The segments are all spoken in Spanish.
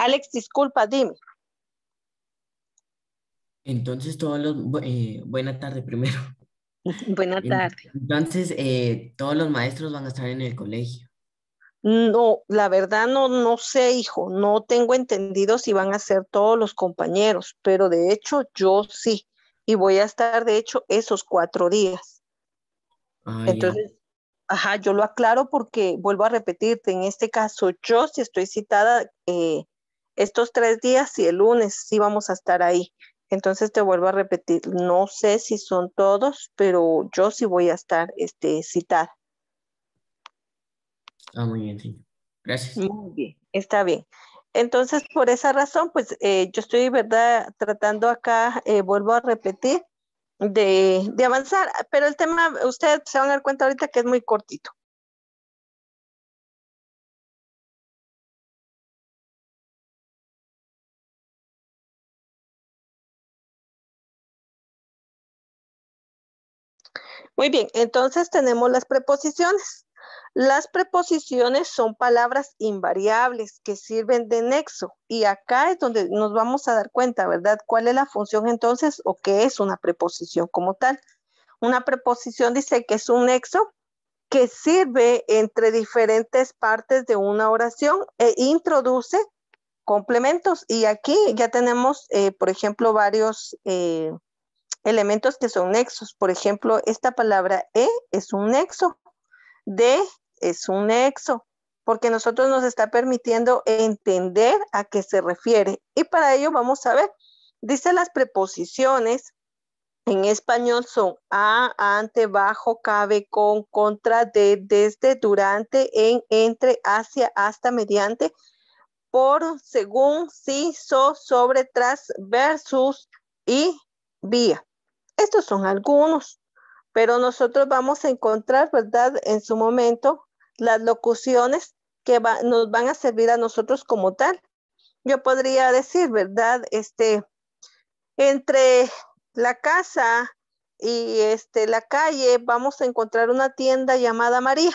Alex, disculpa, dime. Entonces, todos los... Eh, buena tarde primero. Buena tarde. Entonces, eh, todos los maestros van a estar en el colegio. No, la verdad no, no sé, hijo, no tengo entendido si van a ser todos los compañeros, pero de hecho yo sí, y voy a estar de hecho esos cuatro días. Ah, entonces, ajá, yo lo aclaro porque vuelvo a repetirte, en este caso yo sí estoy citada eh, estos tres días y el lunes sí vamos a estar ahí. Entonces te vuelvo a repetir, no sé si son todos, pero yo sí voy a estar este, citada. Ah, muy bien, Gracias. Muy bien, está bien. Entonces, por esa razón, pues eh, yo estoy, ¿verdad? Tratando acá, eh, vuelvo a repetir, de, de avanzar, pero el tema, ustedes se van a dar cuenta ahorita que es muy cortito. Muy bien, entonces tenemos las preposiciones. Las preposiciones son palabras invariables que sirven de nexo y acá es donde nos vamos a dar cuenta, ¿verdad? ¿Cuál es la función entonces o qué es una preposición como tal? Una preposición dice que es un nexo que sirve entre diferentes partes de una oración e introduce complementos. Y aquí ya tenemos, eh, por ejemplo, varios eh, elementos que son nexos. Por ejemplo, esta palabra E es un nexo, D es un nexo, porque nosotros nos está permitiendo entender a qué se refiere. Y para ello vamos a ver, dice las preposiciones en español son a, ante, bajo, cabe, con, contra, de, desde, durante, en, entre, hacia, hasta, mediante, por, según, si, so, sobre, tras, versus y vía. Estos son algunos, pero nosotros vamos a encontrar, ¿verdad? En su momento, las locuciones que nos van a servir a nosotros como tal. Yo podría decir, ¿verdad? Este, entre la casa y este, la calle vamos a encontrar una tienda llamada María.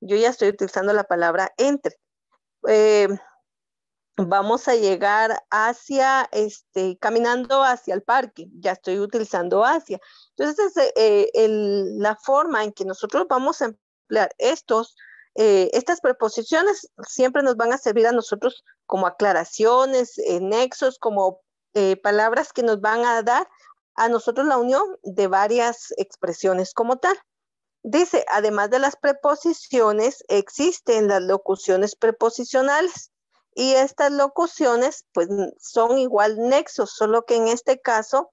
Yo ya estoy utilizando la palabra entre. Eh, vamos a llegar hacia, este, caminando hacia el parque, ya estoy utilizando hacia. Entonces, eh, eh, la forma en que nosotros vamos a emplear estos, eh, estas preposiciones siempre nos van a servir a nosotros como aclaraciones, nexos, como palabras que nos van a dar a nosotros la unión de varias expresiones como tal. Dice, además de las preposiciones, existen las locuciones preposicionales y estas locuciones pues son igual nexos, solo que en este caso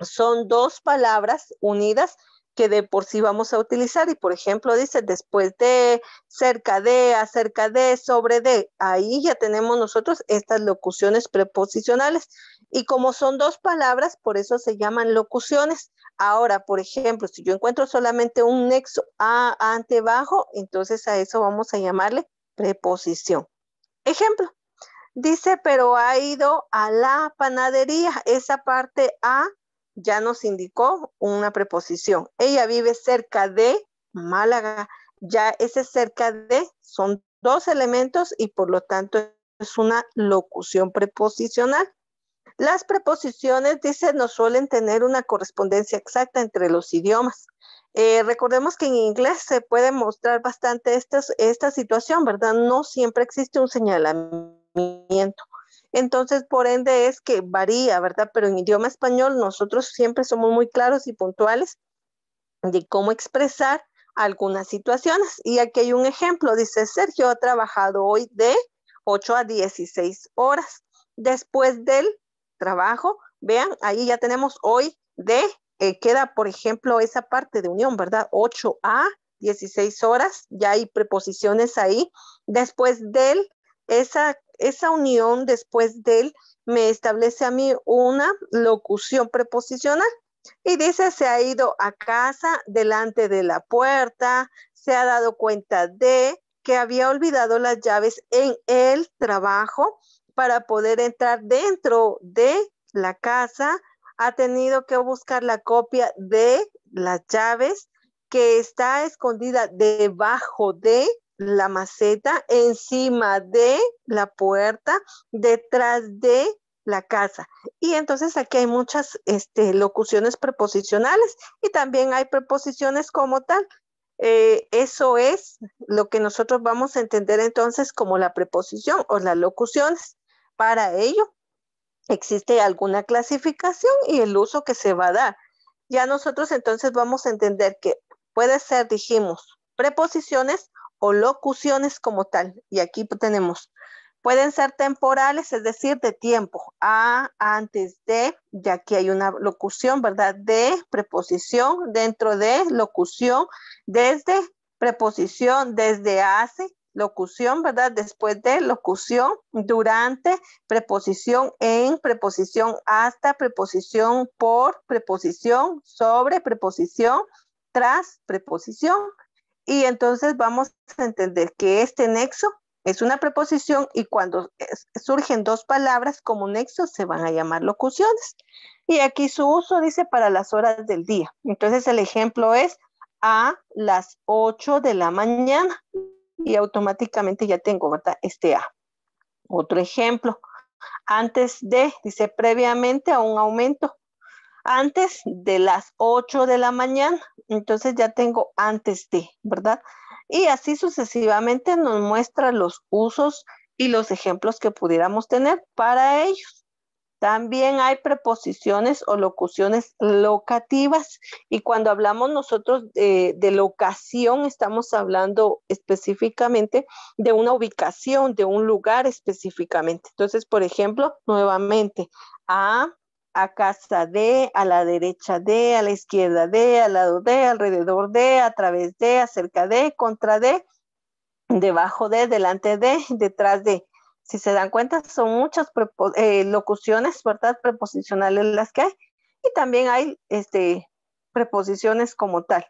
son dos palabras unidas que de por sí vamos a utilizar. Y por ejemplo, dice después de, cerca de, acerca de, sobre de. Ahí ya tenemos nosotros estas locuciones preposicionales. Y como son dos palabras, por eso se llaman locuciones. Ahora, por ejemplo, si yo encuentro solamente un nexo a, ante, bajo, entonces a eso vamos a llamarle preposición. Ejemplo, dice, pero ha ido a la panadería. Esa parte A ya nos indicó una preposición. Ella vive cerca de Málaga. Ya ese cerca de son dos elementos y por lo tanto es una locución preposicional. Las preposiciones, dice, no suelen tener una correspondencia exacta entre los idiomas. Eh, recordemos que en inglés se puede mostrar bastante esta, esta situación, ¿verdad? No siempre existe un señalamiento. Entonces, por ende, es que varía, ¿verdad? Pero en idioma español nosotros siempre somos muy claros y puntuales de cómo expresar algunas situaciones. Y aquí hay un ejemplo, dice Sergio ha trabajado hoy de 8 a 16 horas. Después del trabajo, vean, ahí ya tenemos hoy de eh, queda, por ejemplo, esa parte de unión, ¿verdad? 8A, 16 horas, ya hay preposiciones ahí. Después del, esa, esa unión después del me establece a mí una locución preposicional y dice, se ha ido a casa delante de la puerta, se ha dado cuenta de que había olvidado las llaves en el trabajo para poder entrar dentro de la casa, ha tenido que buscar la copia de las llaves que está escondida debajo de la maceta, encima de la puerta, detrás de la casa. Y entonces aquí hay muchas este, locuciones preposicionales y también hay preposiciones como tal. Eh, eso es lo que nosotros vamos a entender entonces como la preposición o las locuciones. Para ello, existe alguna clasificación y el uso que se va a dar. Ya nosotros entonces vamos a entender que puede ser, dijimos, preposiciones o locuciones como tal. Y aquí tenemos, pueden ser temporales, es decir, de tiempo, a, antes de, ya que hay una locución, ¿verdad? De, preposición, dentro de, locución, desde, preposición, desde hace, locución, ¿verdad? Después de locución, durante, preposición en, preposición hasta, preposición por, preposición sobre, preposición tras, preposición. Y entonces vamos a entender que este nexo es una preposición y cuando surgen dos palabras como nexo se van a llamar locuciones. Y aquí su uso dice para las horas del día. Entonces el ejemplo es a las 8 de la mañana y automáticamente ya tengo, ¿verdad? Este A. Otro ejemplo, antes de, dice previamente a un aumento, antes de las 8 de la mañana, entonces ya tengo antes de, ¿verdad? Y así sucesivamente nos muestra los usos y los ejemplos que pudiéramos tener para ellos. También hay preposiciones o locuciones locativas y cuando hablamos nosotros de, locación estamos hablando específicamente de una ubicación, de un lugar específicamente. Entonces, por ejemplo, nuevamente, a, a casa de, a la derecha de, a la izquierda de, al lado de, alrededor de, a través de, acerca de, contra de, debajo de, delante de, detrás de si se dan cuenta, son muchas eh, locuciones, ¿verdad? Preposicionales las que hay. Y también hay este, preposiciones como tal.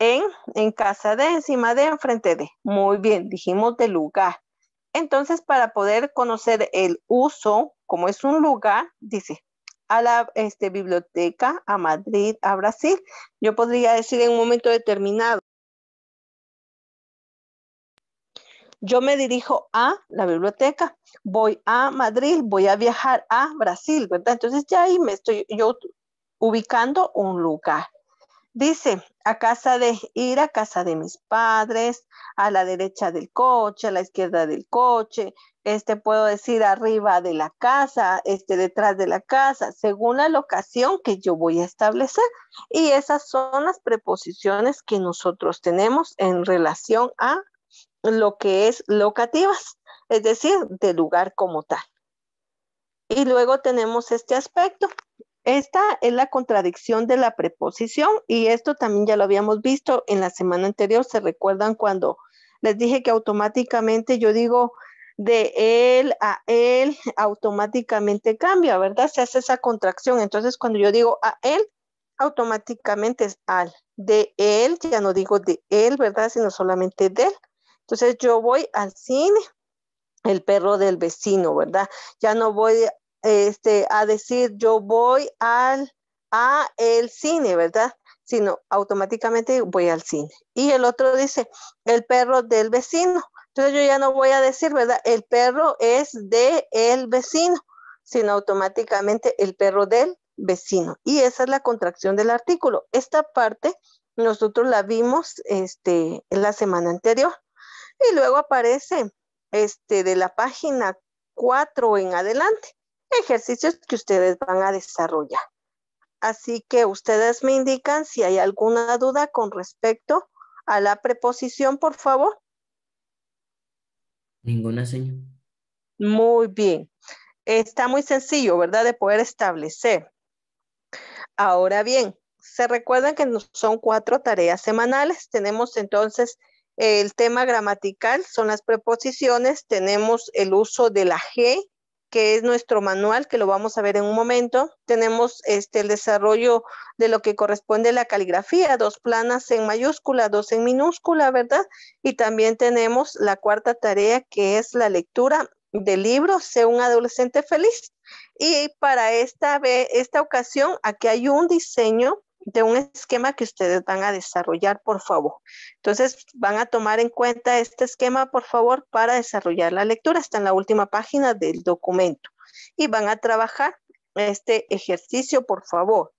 En, en casa de, encima de, enfrente de. Muy bien, dijimos de lugar. Entonces, para poder conocer el uso, como es un lugar, dice, a la este, biblioteca, a Madrid, a Brasil, yo podría decir en un momento determinado, Yo me dirijo a la biblioteca, voy a Madrid, voy a viajar a Brasil, ¿verdad? Entonces ya ahí me estoy yo ubicando un lugar. Dice, a casa de ir a casa de mis padres, a la derecha del coche, a la izquierda del coche, este puedo decir arriba de la casa, este detrás de la casa, según la locación que yo voy a establecer. Y esas son las preposiciones que nosotros tenemos en relación a lo que es locativas, es decir, de lugar como tal. Y luego tenemos este aspecto. Esta es la contradicción de la preposición y esto también ya lo habíamos visto en la semana anterior. ¿Se recuerdan cuando les dije que automáticamente yo digo de él a él automáticamente cambia, ¿verdad? Se hace esa contracción. Entonces, cuando yo digo a él, automáticamente es al. De él, ya no digo de él, ¿verdad? Sino solamente de él. Entonces yo voy al cine, el perro del vecino, ¿verdad? Ya no voy este, a decir yo voy al a el cine, ¿verdad? Sino automáticamente voy al cine. Y el otro dice el perro del vecino. Entonces yo ya no voy a decir, ¿verdad? El perro es de el vecino, sino automáticamente el perro del vecino. Y esa es la contracción del artículo. Esta parte nosotros la vimos este, en la semana anterior. Y luego aparece este, de la página 4 en adelante, ejercicios que ustedes van a desarrollar. Así que ustedes me indican si hay alguna duda con respecto a la preposición, por favor. Ninguna, señor. Muy bien. Está muy sencillo, ¿verdad? De poder establecer. Ahora bien, se recuerdan que son cuatro tareas semanales. Tenemos entonces el tema gramatical son las preposiciones. Tenemos el uso de la G, que es nuestro manual, que lo vamos a ver en un momento. Tenemos este, el desarrollo de lo que corresponde a la caligrafía, dos planas en mayúscula, dos en minúscula, ¿verdad? Y también tenemos la cuarta tarea, que es la lectura del libro, Sé un adolescente feliz. Y para esta, esta ocasión, aquí hay un diseño de un esquema que ustedes van a desarrollar, por favor. Entonces, van a tomar en cuenta este esquema, por favor, para desarrollar la lectura. Está en la última página del documento. Y van a trabajar este ejercicio, por favor.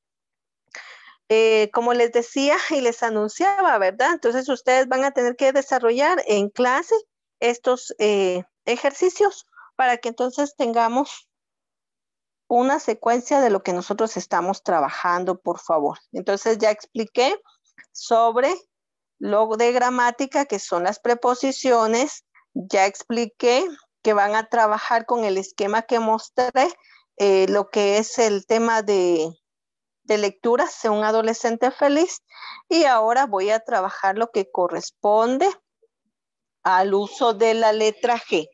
Eh, como les decía y les anunciaba, ¿verdad? Entonces, ustedes van a tener que desarrollar en clase estos eh, ejercicios para que entonces tengamos una secuencia de lo que nosotros estamos trabajando, por favor. Entonces ya expliqué sobre lo de gramática, que son las preposiciones. Ya expliqué que van a trabajar con el esquema que mostré, eh, lo que es el tema de, de lectura, sea un adolescente feliz. Y ahora voy a trabajar lo que corresponde al uso de la letra G.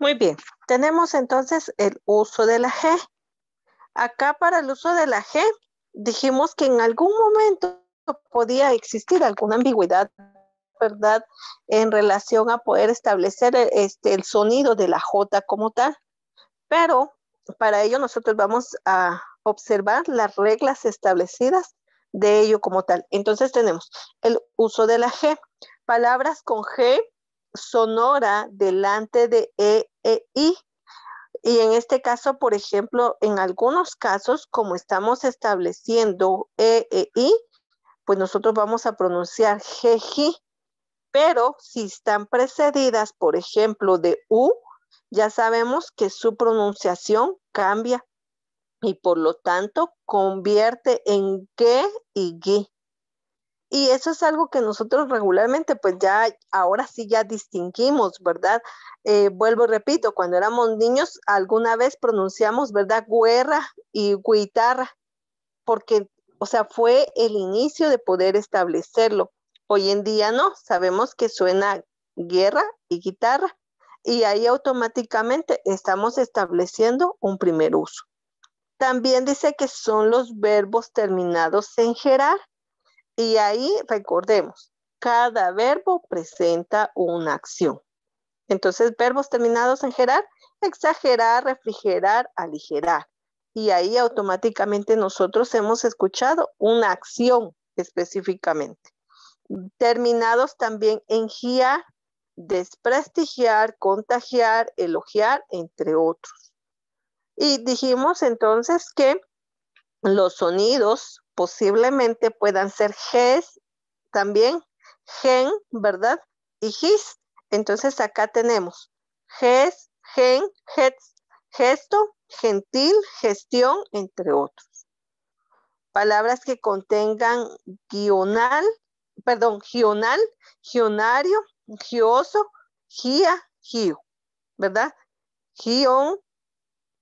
Muy bien, tenemos entonces el uso de la G. Acá para el uso de la G, dijimos que en algún momento podía existir alguna ambigüedad, ¿verdad? En relación a poder establecer eh, este, el, sonido de la J como tal. Pero para ello nosotros vamos a observar las reglas establecidas de ello como tal. Entonces tenemos el uso de la G. Palabras con G sonora delante de E e, y en este caso, por ejemplo, en algunos casos, como estamos estableciendo E, E, I, pues nosotros vamos a pronunciar G, G. Pero si están precedidas, por ejemplo, de U, ya sabemos que su pronunciación cambia y por lo tanto convierte en G y G. Y eso es algo que nosotros regularmente, pues ya ahora sí ya distinguimos, ¿verdad? Eh, vuelvo vuelvo, repito, cuando éramos niños, alguna vez pronunciamos, ¿verdad? Guerra y guitarra, porque, o sea, fue el inicio de poder establecerlo. Hoy en día no, sabemos que suena guerra y guitarra, y ahí automáticamente estamos estableciendo un primer uso. También dice que son los verbos terminados en gerar y ahí recordemos, cada verbo presenta una acción. Entonces, verbos terminados en gerar, exagerar, refrigerar, aligerar. Y ahí automáticamente nosotros hemos escuchado una acción específicamente. Terminados también en giar, desprestigiar, contagiar, elogiar, entre otros. Y dijimos entonces que los sonidos posiblemente puedan ser ges también, gen, ¿verdad? Y gis. Entonces acá tenemos ges, gen, gets, gesto, gentil, gestión, entre otros. Palabras que contengan guional, perdón, gional, gionario, gioso, gia, gio, ¿verdad? Gion,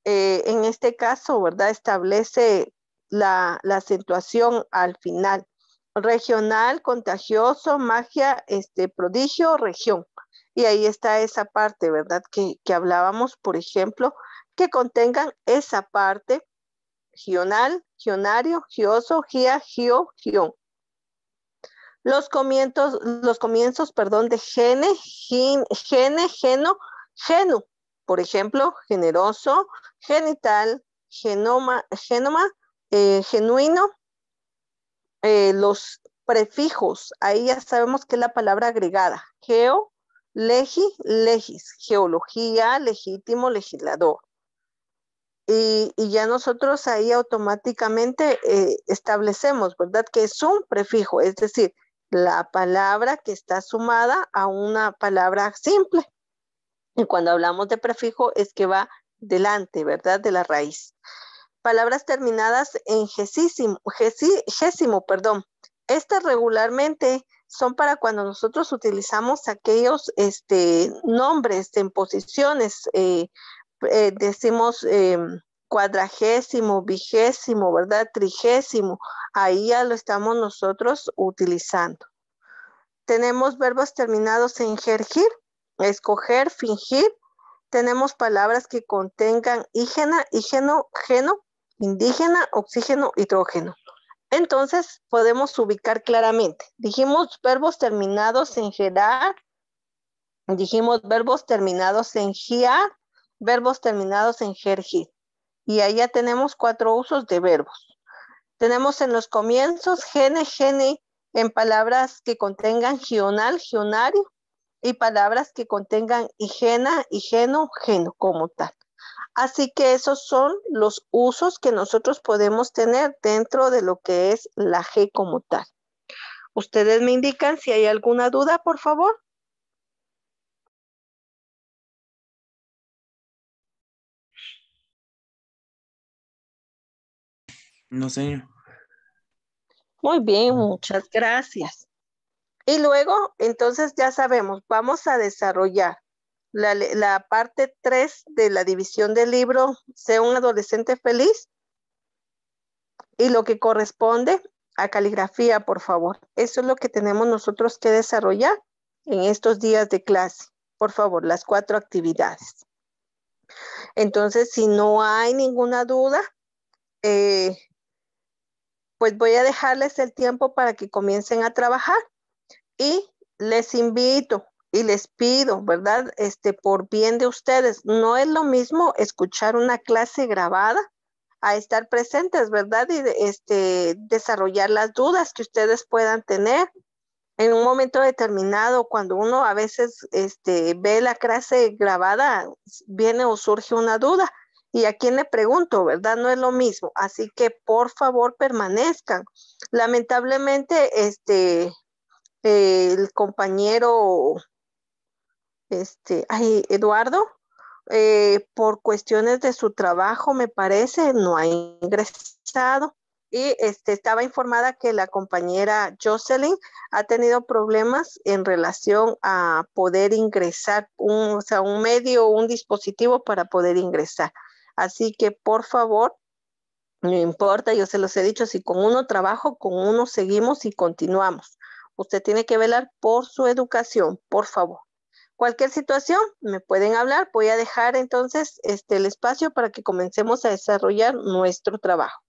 eh, en este caso, ¿verdad? Establece la, la acentuación al final. Regional, contagioso, magia, este, prodigio, región. Y ahí está esa parte, ¿verdad? Que, que hablábamos, por ejemplo, que contengan esa parte regional, gionario, gioso, gia, gio, Los comienzos, los comienzos, perdón, de gene, gene, geno, genu. Por ejemplo, generoso, genital, genoma, genoma, eh, genuino, eh, los prefijos, ahí ya sabemos que es la palabra agregada, geo, legi, legis, geología, legítimo, legislador. Y, ya nosotros ahí automáticamente eh, establecemos, ¿verdad? Que es un prefijo, es decir, la palabra que está sumada a una palabra simple. Y cuando hablamos de prefijo es que va delante, ¿verdad? De la raíz palabras terminadas en gesísimo, perdón. Estas regularmente son para cuando nosotros utilizamos aquellos este, nombres en posiciones, eh, eh, decimos em, cuadragésimo, vigésimo, ¿verdad? Trigésimo, ahí ya lo estamos nosotros utilizando. Tenemos verbos terminados en jergir, escoger, fingir. Tenemos palabras que contengan hígena, ígeno, geno, indígena, oxígeno, hidrógeno. Entonces podemos ubicar claramente. Dijimos verbos terminados en gerar, dijimos verbos terminados en giar, verbos terminados en gergir. Y ahí ya tenemos cuatro usos de verbos. Tenemos en los comienzos gene, gene, en palabras que contengan gional, gionario, y palabras que contengan higena, higieno, geno, como tal. Así que esos son los usos que nosotros podemos tener dentro de lo que es la G como tal. Ustedes me indican si hay alguna duda, por favor. No, señor. Muy bien, ah. muchas gracias. Y luego, entonces ya sabemos, vamos a desarrollar la, parte 3 de la división del libro, Sea un adolescente feliz, y lo que corresponde a caligrafía, por favor. Eso es lo que tenemos nosotros que desarrollar en estos días de clase. Por favor, las cuatro actividades. Entonces, si no hay ninguna duda, eh, pues voy a dejarles el tiempo para que comiencen a trabajar y les invito y les pido, ¿verdad? Este, por bien de ustedes, no es lo mismo escuchar una clase grabada a estar presentes, ¿verdad? Y este, desarrollar las dudas que ustedes puedan tener. En un momento determinado, cuando uno a veces este, ve la clase grabada, viene o surge una duda. Y a quién le pregunto, ¿verdad? No es lo mismo. Así que por favor permanezcan. Lamentablemente, este, el compañero este, ay, Eduardo, eh, por cuestiones de su trabajo, me parece, no ha ingresado. Y este, estaba informada que la compañera Jocelyn ha tenido problemas en relación a poder ingresar, un, o sea, un medio, un dispositivo para poder ingresar. Así que, por favor, no importa, yo se los he dicho, si con uno trabajo, con uno seguimos y continuamos. Usted tiene que velar por su educación, por favor. Cualquier situación, me pueden hablar. Voy a dejar entonces este, el espacio para que comencemos a desarrollar nuestro trabajo.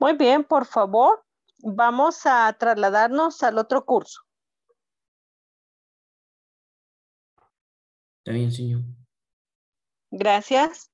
Muy bien, por favor, vamos a trasladarnos al otro curso. Está bien, señor. Gracias.